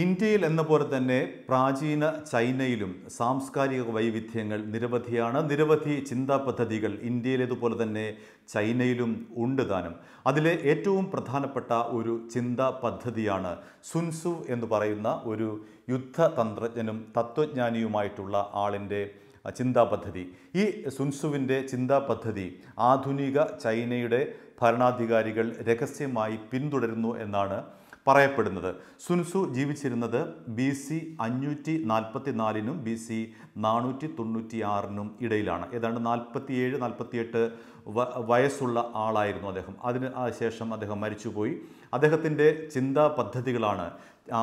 ഇന്ത്യയിൽ എന്ന പോലെ തന്നെ പ്രാചീന ചൈനയിലും സാംസ്കാരിക വൈവിധ്യങ്ങൾ നിരവധിയാണ് നിരവധി ചിന്താ പദ്ധതികൾ ഇന്ത്യയിലേതുപോലെ തന്നെ ചൈനയിലും ഉണ്ട് താനും അതിലെ ഏറ്റവും പ്രധാനപ്പെട്ട ഒരു ചിന്താ പദ്ധതിയാണ് സുൻസു എന്ന് പറയുന്ന ഒരു യുദ്ധതന്ത്രജ്ഞനും തത്വജ്ഞാനിയുമായിട്ടുള്ള ആളിൻ്റെ ചിന്താ പദ്ധതി ഈ സുൻസുവിൻ്റെ ചിന്താ പദ്ധതി ആധുനിക ചൈനയുടെ ഭരണാധികാരികൾ രഹസ്യമായി പിന്തുടരുന്നു എന്നാണ് പറയപ്പെടുന്നത് സുൻസു ജീവിച്ചിരുന്നത് ബി സി അഞ്ഞൂറ്റി നാൽപ്പത്തി നാലിനും ബി സി നാനൂറ്റി തൊണ്ണൂറ്റി ആറിനും ഇടയിലാണ് ഏതാണ്ട് നാൽപ്പത്തിയേഴ് നാൽപ്പത്തിയെട്ട് വയസ്സുള്ള ആളായിരുന്നു അദ്ദേഹം അതിന് ശേഷം അദ്ദേഹം മരിച്ചുപോയി അദ്ദേഹത്തിൻ്റെ ചിന്താ പദ്ധതികളാണ്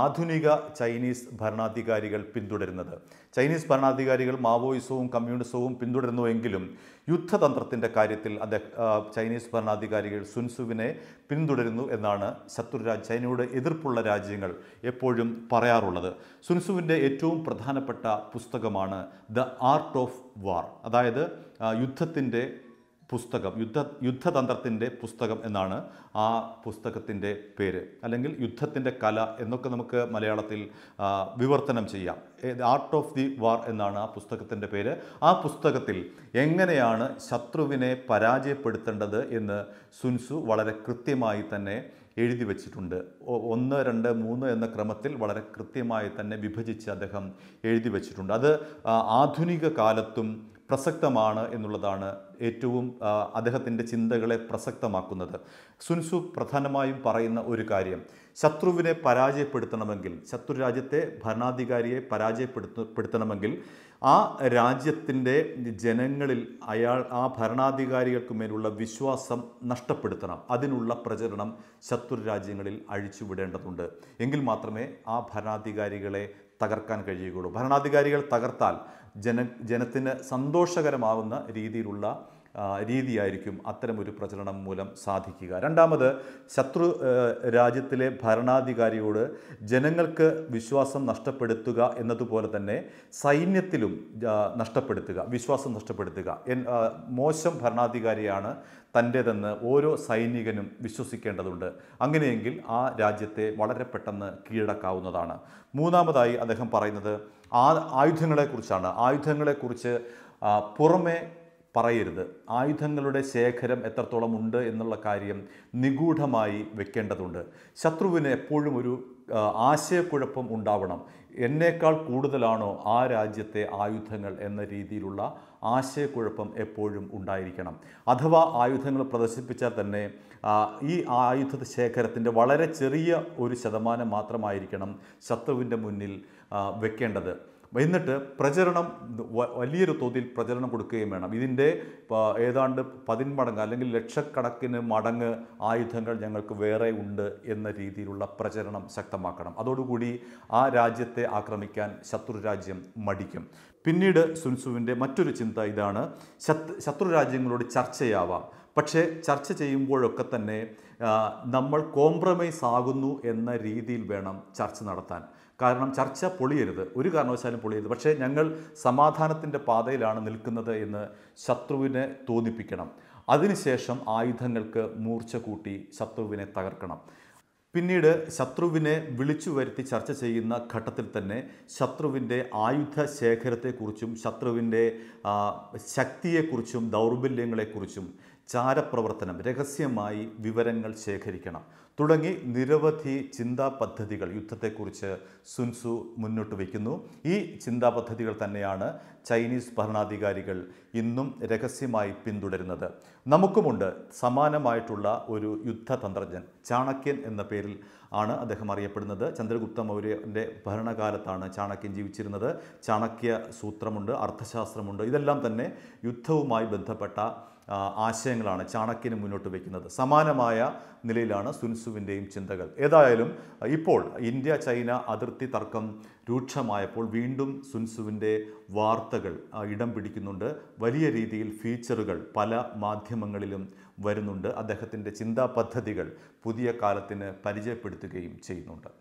ആധുനിക ചൈനീസ് ഭരണാധികാരികൾ പിന്തുടരുന്നത് ചൈനീസ് ഭരണാധികാരികൾ മാവോയിസവും കമ്മ്യൂണിസവും പിന്തുടരുന്നുവെങ്കിലും യുദ്ധതന്ത്രത്തിൻ്റെ കാര്യത്തിൽ അദ്ദേഹം ചൈനീസ് ഭരണാധികാരികൾ സുൻസുവിനെ പിന്തുടരുന്നു എന്നാണ് ശത്രുരാജ് ചൈനയുടെ എതിർപ്പുള്ള രാജ്യങ്ങൾ എപ്പോഴും പറയാറുള്ളത് സുൻസുവിൻ്റെ ഏറ്റവും പ്രധാനപ്പെട്ട പുസ്തകമാണ് ദ ആർട്ട് ഓഫ് വാർ അതായത് യുദ്ധത്തിൻ്റെ പുസ്തകം യുദ്ധ യുദ്ധതന്ത്രത്തിൻ്റെ പുസ്തകം എന്നാണ് ആ പുസ്തകത്തിൻ്റെ പേര് അല്ലെങ്കിൽ യുദ്ധത്തിൻ്റെ കല എന്നൊക്കെ നമുക്ക് മലയാളത്തിൽ വിവർത്തനം ചെയ്യാം ആർട്ട് ഓഫ് ദി വാർ എന്നാണ് ആ പുസ്തകത്തിൻ്റെ പേര് ആ പുസ്തകത്തിൽ എങ്ങനെയാണ് ശത്രുവിനെ പരാജയപ്പെടുത്തേണ്ടത് എന്ന് സുൻസു വളരെ കൃത്യമായി തന്നെ എഴുതി വച്ചിട്ടുണ്ട് ഒന്ന് രണ്ട് മൂന്ന് എന്ന ക്രമത്തിൽ വളരെ കൃത്യമായി തന്നെ വിഭജിച്ച് അദ്ദേഹം എഴുതി വച്ചിട്ടുണ്ട് അത് ആധുനിക കാലത്തും പ്രസക്തമാണ് എന്നുള്ളതാണ് ഏറ്റവും അദ്ദേഹത്തിൻ്റെ ചിന്തകളെ പ്രസക്തമാക്കുന്നത് സുൻസു പ്രധാനമായും പറയുന്ന ഒരു കാര്യം ശത്രുവിനെ പരാജയപ്പെടുത്തണമെങ്കിൽ ശത്രു രാജ്യത്തെ ഭരണാധികാരിയെ പരാജയപ്പെടുത്തപ്പെടുത്തണമെങ്കിൽ ആ രാജ്യത്തിൻ്റെ ജനങ്ങളിൽ അയാൾ ആ ഭരണാധികാരികൾക്ക് മേലുള്ള വിശ്വാസം നഷ്ടപ്പെടുത്തണം അതിനുള്ള പ്രചരണം ശത്രു രാജ്യങ്ങളിൽ അഴിച്ചുവിടേണ്ടതുണ്ട് എങ്കിൽ മാത്രമേ ആ ഭരണാധികാരികളെ തകർക്കാൻ കഴിയുകയുള്ളൂ ഭരണാധികാരികൾ തകർത്താൽ ജന ജനത്തിന് സന്തോഷകരമാവുന്ന രീതിയിലുള്ള രീതിയായിരിക്കും അത്തരമൊരു പ്രചരണം മൂലം സാധിക്കുക രണ്ടാമത് ശത്രു രാജ്യത്തിലെ ഭരണാധികാരിയോട് ജനങ്ങൾക്ക് വിശ്വാസം നഷ്ടപ്പെടുത്തുക എന്നതുപോലെ തന്നെ സൈന്യത്തിലും നഷ്ടപ്പെടുത്തുക വിശ്വാസം നഷ്ടപ്പെടുത്തുക മോശം ഭരണാധികാരിയാണ് തൻ്റേതെന്ന് ഓരോ സൈനികനും വിശ്വസിക്കേണ്ടതുണ്ട് അങ്ങനെയെങ്കിൽ ആ രാജ്യത്തെ വളരെ പെട്ടെന്ന് കീഴടക്കാവുന്നതാണ് മൂന്നാമതായി അദ്ദേഹം പറയുന്നത് ആ ആയുധങ്ങളെക്കുറിച്ചാണ് ആയുധങ്ങളെക്കുറിച്ച് പുറമെ പറയരുത് ആയുധങ്ങളുടെ ശേഖരം എത്രത്തോളം ഉണ്ട് എന്നുള്ള കാര്യം നിഗൂഢമായി വെക്കേണ്ടതുണ്ട് ശത്രുവിന് എപ്പോഴും ഒരു ആശയക്കുഴപ്പം ഉണ്ടാവണം എന്നേക്കാൾ കൂടുതലാണോ ആ രാജ്യത്തെ ആയുധങ്ങൾ എന്ന രീതിയിലുള്ള ആശയക്കുഴപ്പം എപ്പോഴും ഉണ്ടായിരിക്കണം അഥവാ ആയുധങ്ങൾ പ്രദർശിപ്പിച്ചാൽ തന്നെ ഈ ആയുധ ശേഖരത്തിൻ്റെ വളരെ ചെറിയ ഒരു ശതമാനം മാത്രമായിരിക്കണം ശത്രുവിൻ്റെ മുന്നിൽ വെക്കേണ്ടത് എന്നിട്ട് പ്രചരണം വലിയൊരു തോതിൽ പ്രചരണം കൊടുക്കുകയും വേണം ഇതിൻ്റെ ഏതാണ്ട് പതിന്മടങ്ങ് അല്ലെങ്കിൽ ലക്ഷക്കണക്കിന് മടങ്ങ് ആയുധങ്ങൾ ഞങ്ങൾക്ക് വേറെ ഉണ്ട് എന്ന രീതിയിലുള്ള പ്രചരണം ശക്തമാക്കണം അതോടുകൂടി ആ രാജ്യത്തെ ആക്രമിക്കാൻ ശത്രു രാജ്യം മടിക്കും പിന്നീട് സുൻസുവിൻ്റെ മറ്റൊരു ചിന്ത ഇതാണ് ശത്രു രാജ്യങ്ങളോട് ചർച്ചയാവാം പക്ഷേ ചർച്ച ചെയ്യുമ്പോഴൊക്കെ തന്നെ നമ്മൾ കോംപ്രമൈസ് ആകുന്നു എന്ന രീതിയിൽ വേണം ചർച്ച നടത്താൻ കാരണം ചർച്ച പൊളിയരുത് ഒരു കാരണവശാലും പൊളിയരുത് പക്ഷേ ഞങ്ങൾ സമാധാനത്തിൻ്റെ പാതയിലാണ് നിൽക്കുന്നത് എന്ന് ശത്രുവിനെ തോന്നിപ്പിക്കണം അതിനുശേഷം ആയുധങ്ങൾക്ക് മൂർച്ച കൂട്ടി ശത്രുവിനെ തകർക്കണം പിന്നീട് ശത്രുവിനെ വിളിച്ചു വരുത്തി ചർച്ച ചെയ്യുന്ന ഘട്ടത്തിൽ തന്നെ ശത്രുവിൻ്റെ ആയുധ ശേഖരത്തെക്കുറിച്ചും ശത്രുവിൻ്റെ ശക്തിയെക്കുറിച്ചും ദൗർബല്യങ്ങളെക്കുറിച്ചും ചാരപ്രവർത്തനം രഹസ്യമായി വിവരങ്ങൾ ശേഖരിക്കണം തുടങ്ങി നിരവധി ചിന്താ പദ്ധതികൾ യുദ്ധത്തെക്കുറിച്ച് സുൻസു മുന്നോട്ട് വയ്ക്കുന്നു ഈ ചിന്താ പദ്ധതികൾ തന്നെയാണ് ചൈനീസ് ഭരണാധികാരികൾ ഇന്നും രഹസ്യമായി പിന്തുടരുന്നത് നമുക്കുമുണ്ട് സമാനമായിട്ടുള്ള ഒരു യുദ്ധതന്ത്രജ്ഞൻ ചാണക്യൻ എന്ന പേരിൽ ആണ് അദ്ദേഹം അറിയപ്പെടുന്നത് ചന്ദ്രഗുപ്ത മൗര്യൻ്റെ ഭരണകാലത്താണ് ചാണക്യൻ ജീവിച്ചിരുന്നത് ചാണക്യ സൂത്രമുണ്ട് അർത്ഥശാസ്ത്രമുണ്ട് ഇതെല്ലാം തന്നെ യുദ്ധവുമായി ബന്ധപ്പെട്ട ആശയങ്ങളാണ് ചാണക്യന് മുന്നോട്ട് വയ്ക്കുന്നത് സമാനമായ നിലയിലാണ് സുൻസുവിൻ്റെയും ചിന്തകൾ ഏതായാലും ഇപ്പോൾ ഇന്ത്യ ചൈന അതിർത്തി തർക്കം രൂക്ഷമായപ്പോൾ വീണ്ടും സുൻസുവിൻ്റെ വാർത്തകൾ ഇടം പിടിക്കുന്നുണ്ട് വലിയ രീതിയിൽ ഫീച്ചറുകൾ പല മാധ്യമ മാധ്യമങ്ങളിലും വരുന്നുണ്ട് അദ്ദേഹത്തിൻ്റെ ചിന്താ പദ്ധതികൾ പുതിയ കാലത്തിന് പരിചയപ്പെടുത്തുകയും ചെയ്യുന്നുണ്ട്